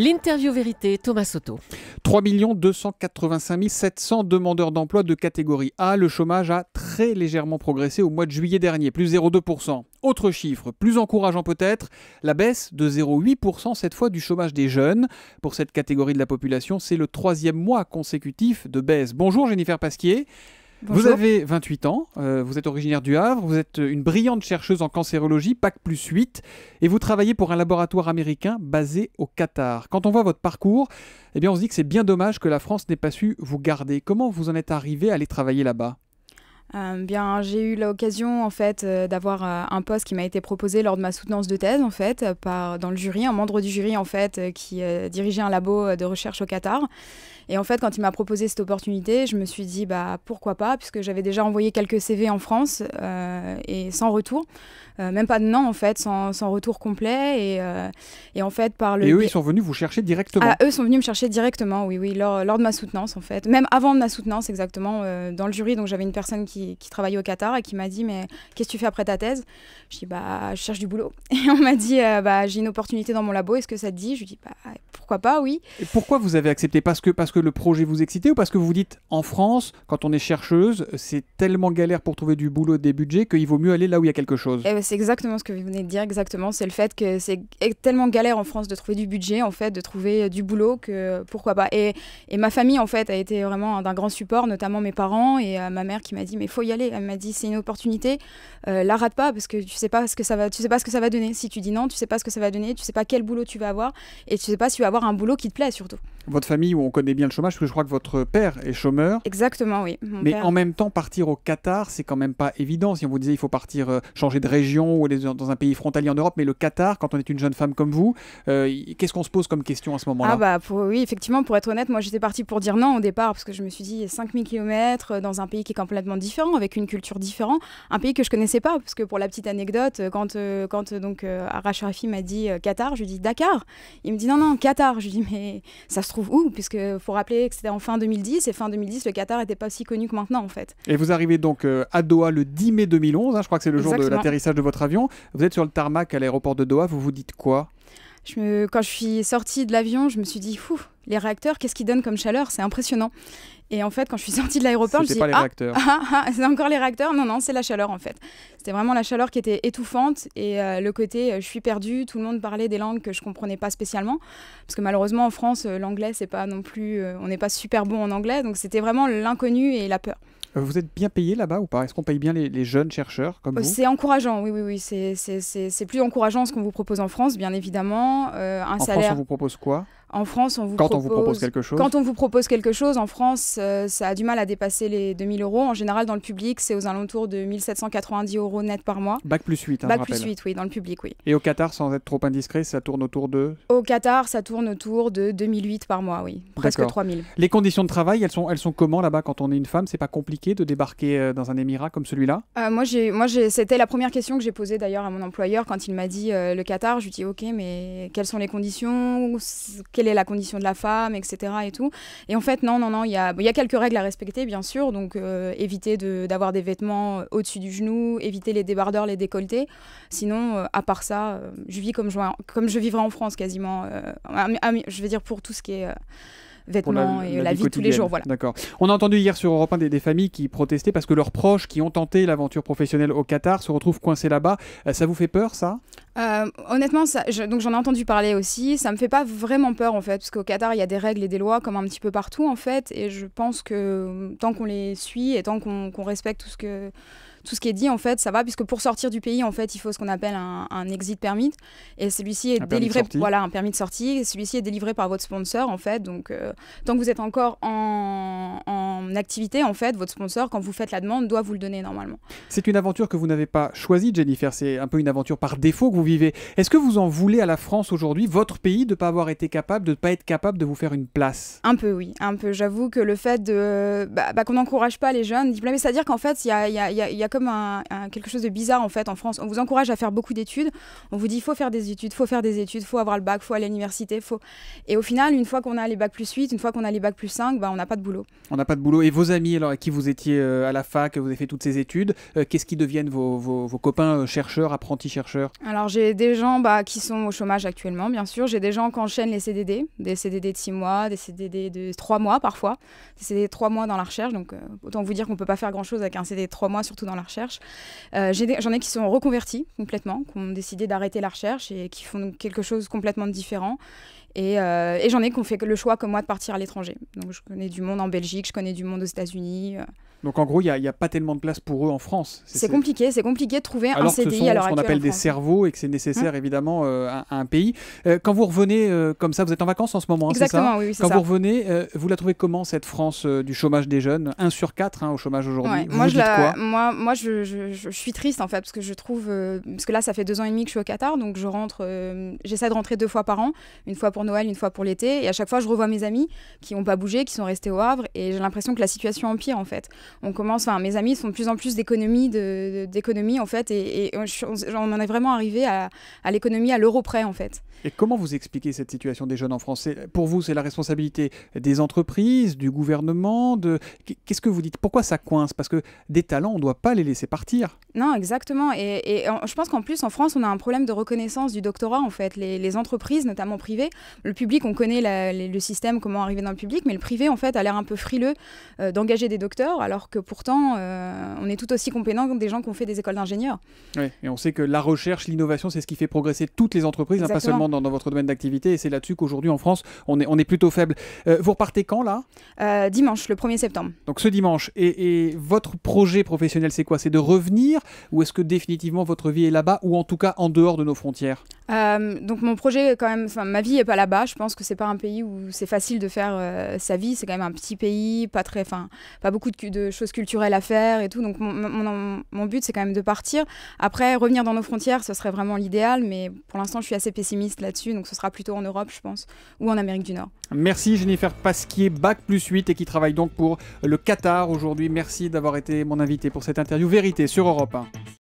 L'interview vérité, Thomas Soto. 3 285 700 demandeurs d'emploi de catégorie A. Le chômage a très légèrement progressé au mois de juillet dernier, plus 0,2%. Autre chiffre, plus encourageant peut-être, la baisse de 0,8% cette fois du chômage des jeunes. Pour cette catégorie de la population, c'est le troisième mois consécutif de baisse. Bonjour Jennifer Pasquier. Vous avez 28 ans, euh, vous êtes originaire du Havre, vous êtes une brillante chercheuse en cancérologie, PAC plus 8, et vous travaillez pour un laboratoire américain basé au Qatar. Quand on voit votre parcours, eh bien on se dit que c'est bien dommage que la France n'ait pas su vous garder. Comment vous en êtes arrivé à aller travailler là-bas euh, bien, j'ai eu l'occasion en fait euh, d'avoir un poste qui m'a été proposé lors de ma soutenance de thèse en fait par dans le jury, un membre du jury en fait qui dirigeait un labo de recherche au Qatar et en fait, quand il m'a proposé cette opportunité, je me suis dit bah pourquoi pas, puisque j'avais déjà envoyé quelques CV en France euh, et sans retour, euh, même pas de nom en fait, sans, sans retour complet. Et, euh, et, en fait, par le. Et eux, ils sont venus vous chercher directement. Ah, eux sont venus me chercher directement, oui, oui, lors, lors de ma soutenance en fait, même avant de ma soutenance exactement dans le jury. Donc j'avais une personne qui, qui, travaillait au Qatar et qui m'a dit mais qu'est-ce que tu fais après ta thèse Je dis bah je cherche du boulot. Et on m'a dit bah j'ai une opportunité dans mon labo, est-ce que ça te dit Je lui dis bah pourquoi pas, oui. Et pourquoi vous avez accepté Parce que parce que le projet vous excitait ou parce que vous dites en France, quand on est chercheuse, c'est tellement galère pour trouver du boulot, des budgets, qu'il vaut mieux aller là où il y a quelque chose eh ben, C'est exactement ce que vous venez de dire, exactement. C'est le fait que c'est tellement galère en France de trouver du budget, en fait, de trouver euh, du boulot, que euh, pourquoi pas. Et, ma famille, en fait, a été vraiment d'un grand support, notamment mes parents et euh, ma mère qui m'a dit mais faut y aller. Elle m'a dit c'est une opportunité, la rate pas parce que tu sais pas ce que ça va, tu sais pas ce que ça va donner. Si tu dis non, tu sais pas ce que ça va donner, tu sais pas quel boulot tu vas avoir et tu sais pas si tu vas avoir un boulot qui te plaît surtout votre famille où on connaît bien le chômage, parce que je crois que votre père est chômeur. Exactement, oui. mais en même temps, partir au Qatar, c'est quand même pas évident. Si on vous disait il faut partir euh, changer de région ou aller dans un pays frontalier en Europe, mais le Qatar, quand on est une jeune femme comme vous, euh, qu'est-ce qu'on se pose comme question à ce moment-là Ah bah oui, effectivement, pour être honnête, moi j'étais partie pour dire non au départ, parce que je me suis dit 5000 km euh, dans un pays qui est complètement différent, avec une culture différente, un pays que je connaissais pas, parce que pour la petite anecdote, quand, quand donc Arash Rafi m'a dit Qatar, je lui dis Dakar. Il me dit non, non, Qatar. Je lui dis mais ça se trouve où Puisque faut rappeler que c'était en fin 2010 et fin 2010, le Qatar n'était pas aussi connu que maintenant en fait. Et vous arrivez donc euh, à Doha le 10 mai 2011, hein, je crois que c'est le jour de l'atterrissage de votre avion. Vous êtes sur le tarmac à l'aéroport de Doha, vous vous dites quoi Quand je suis sortie de l'avion, je me suis dit, fou, les réacteurs, qu'est-ce qu'ils donnent comme chaleur C'est impressionnant. Et en fait, quand je suis sortie de l'aéroport, je me suis dit, ah, ah, ah, c'est encore les réacteurs Non, non, c'est la chaleur en fait. C'était vraiment la chaleur qui était étouffante et euh, le côté euh, je suis perdu. Tout le monde parlait des langues que je ne comprenais pas spécialement parce que malheureusement en France, euh, l'anglais c'est pas non plus, on n'est pas super bon en anglais, donc c'était vraiment l'inconnu et la peur. Vous êtes bien payé là-bas ou pas Est-ce qu'on paye bien les, jeunes chercheurs comme vous C'est encourageant, oui, oui, oui. C'est plus encourageant ce qu'on vous propose en France, bien évidemment. un salaire... France, on vous propose quoi en France, on vous quand on vous propose quelque chose. Quand on vous propose quelque chose, en France, euh, ça a du mal à dépasser les 2000 euros. En général, dans le public, c'est aux alentours de 1790 euros net par mois. Bac plus 8, hein, Bac plus 8, oui, dans le public, oui. Et au Qatar, sans être trop indiscret, ça tourne autour de Au Qatar, ça tourne autour de 2008 par mois, oui, presque 3000. Les conditions de travail, elles sont, elles sont comment là-bas quand on est une femme C'est pas compliqué de débarquer euh, dans un émirat comme celui-là euh, Moi, j'ai, moi, c'était la première question que j'ai posée d'ailleurs à mon employeur quand il m'a dit le Qatar. Je lui dit, ok, mais quelles sont les conditions quelle est la condition de la femme, etc. Et tout. Et en fait, non, non, non, il y a, quelques règles à respecter, bien sûr. Donc, euh, éviter d'avoir des vêtements euh, au-dessus du genou, éviter les débardeurs, les décolletés. Sinon, euh, à part ça, je vis comme je, comme je vivrais en France quasiment. je veux dire, pour tout ce qui est vêtements et la, euh, vie, tous les jours. Voilà. D'accord. On a entendu hier sur Europe 1 des, familles qui protestaient parce que leurs proches qui ont tenté l'aventure professionnelle au Qatar se retrouvent coincés là-bas. Euh, ça vous fait peur, ça euh, honnêtement, donc j'en ai entendu parler aussi. Ça me fait pas vraiment peur en fait, parce qu'au Qatar il y a des règles et des lois comme un petit peu partout en fait, et je pense que tant qu'on les suit et tant qu'on respecte tout ce que tout ce qui est dit, en fait, ça va, puisque pour sortir du pays, en fait, il faut ce qu'on appelle un, exit permit. Et celui-ci est délivré, voilà, un permis de sortie. Celui-ci est délivré par votre sponsor, en fait. Donc, euh, tant que vous êtes encore en activité, en fait, votre sponsor, quand vous faites la demande, doit vous le donner normalement. C'est une aventure que vous n'avez pas choisie, Jennifer. C'est un peu une aventure par défaut que vous vivez. Est-ce que vous en voulez à la France aujourd'hui, votre pays, de ne pas avoir été capable, de ne pas être capable de vous faire une place Un peu, oui. Un peu. J'avoue que le fait de bah, bah, qu'on n'encourage pas les jeunes diplômés, c'est-à-dire qu'en fait, il y a, comme un, quelque chose de bizarre en fait en France. On vous encourage à faire beaucoup d'études. On vous dit faut faire des études, faut faire des études, faut avoir le bac, faut aller à l'université, faut. Et au final, une fois qu'on a les bacs plus 8, une fois qu'on a les bacs plus 5, bah, on n'a pas de boulot. On n'a pas de boulot. Et vos amis, alors, à qui vous étiez euh, à la fac, vous avez fait toutes ces études, euh, qu'est-ce qui deviennent vos, copains euh, chercheurs, apprentis chercheurs Alors, j'ai des gens bah, qui sont au chômage actuellement, bien sûr. J'ai des gens qui enchaînent les CDD, des CDD de 6 mois, des CDD de 3 mois parfois, des CDD de 3 mois dans la recherche. Donc, autant vous dire qu'on ne peut pas faire grand-chose avec un CDD de 3 mois, surtout dans la recherche. J'en ai, ai qui sont reconvertis complètement, qui ont décidé d'arrêter la recherche et qui font quelque chose de complètement différent euh, et, j'en ai qu'on fait le choix comme moi de partir à l'étranger. Donc je connais du monde en Belgique, je connais du monde aux États-Unis. Euh. Donc en gros, il n'y a, pas tellement de place pour eux en France. C'est compliqué, c'est compliqué de trouver un CDI ce qu'on appelle des cerveaux et que c'est nécessaire hein évidemment euh, à, un pays. quand vous revenez comme ça, vous êtes en vacances en ce moment, hein, Exactement, ça oui, oui Quand vous revenez, vous la trouvez comment cette France du chômage des jeunes 1 sur 4 hein, au chômage aujourd'hui. Moi, je moi, moi, je, suis triste en fait parce que je trouve. parce que là, ça fait deux ans et demi que je suis au Qatar, donc je rentre. J'essaie de rentrer deux fois par an, une fois pour Noël, une fois pour l'été. Et à chaque fois, je revois mes amis qui n'ont pas bougé, qui sont restés au Havre. Et j'ai l'impression que la situation empire, en fait. On commence, enfin, mes amis font de plus en plus d'économies, d'économies, en fait. Et, on, en est vraiment arrivé à, à l'économie à l'euro près, en fait. Et comment vous expliquez cette situation des jeunes en France Pour vous, c'est la responsabilité des entreprises, du gouvernement de... Qu'est-ce que vous dites Pourquoi ça coince Parce que des talents, on ne doit pas les laisser partir. Non, exactement. Et, et je pense qu'en plus, en France, on a un problème de reconnaissance du doctorat, en fait. les entreprises, notamment privées, le public, on connaît le système, comment arriver dans le public, mais le privé, en fait, a l'air un peu frileux euh, d'engager des docteurs, alors que pourtant, euh, on est tout aussi compétents que des gens qui ont fait des écoles d'ingénieurs. Oui, et on sait que la recherche, l'innovation, c'est ce qui fait progresser toutes les entreprises, hein, pas seulement dans, votre domaine d'activité, et c'est là-dessus qu'aujourd'hui, en France, on est, plutôt faible. Euh, vous repartez quand, là Dimanche, le 1er septembre. Donc ce dimanche. et votre projet professionnel, c'est quoi C'est de revenir, ou est-ce que définitivement votre vie est là-bas, ou en tout cas en dehors de nos frontières euh, donc mon projet quand même, ma vie est pas là-bas. Je pense que c'est pas un pays où c'est facile de faire euh, sa vie. C'est quand même un petit pays, pas très, enfin pas beaucoup de, de, choses culturelles à faire et tout. Donc mon, but c'est quand même de partir. Après revenir dans nos frontières, ce serait vraiment l'idéal, mais pour l'instant je suis assez pessimiste là-dessus. Donc ce sera plutôt en Europe, je pense, ou en Amérique du Nord. Merci Jennifer Pasquier, bac plus 8 et qui travaille donc pour le Qatar aujourd'hui. Merci d'avoir été mon invité pour cette interview Vérité sur Europe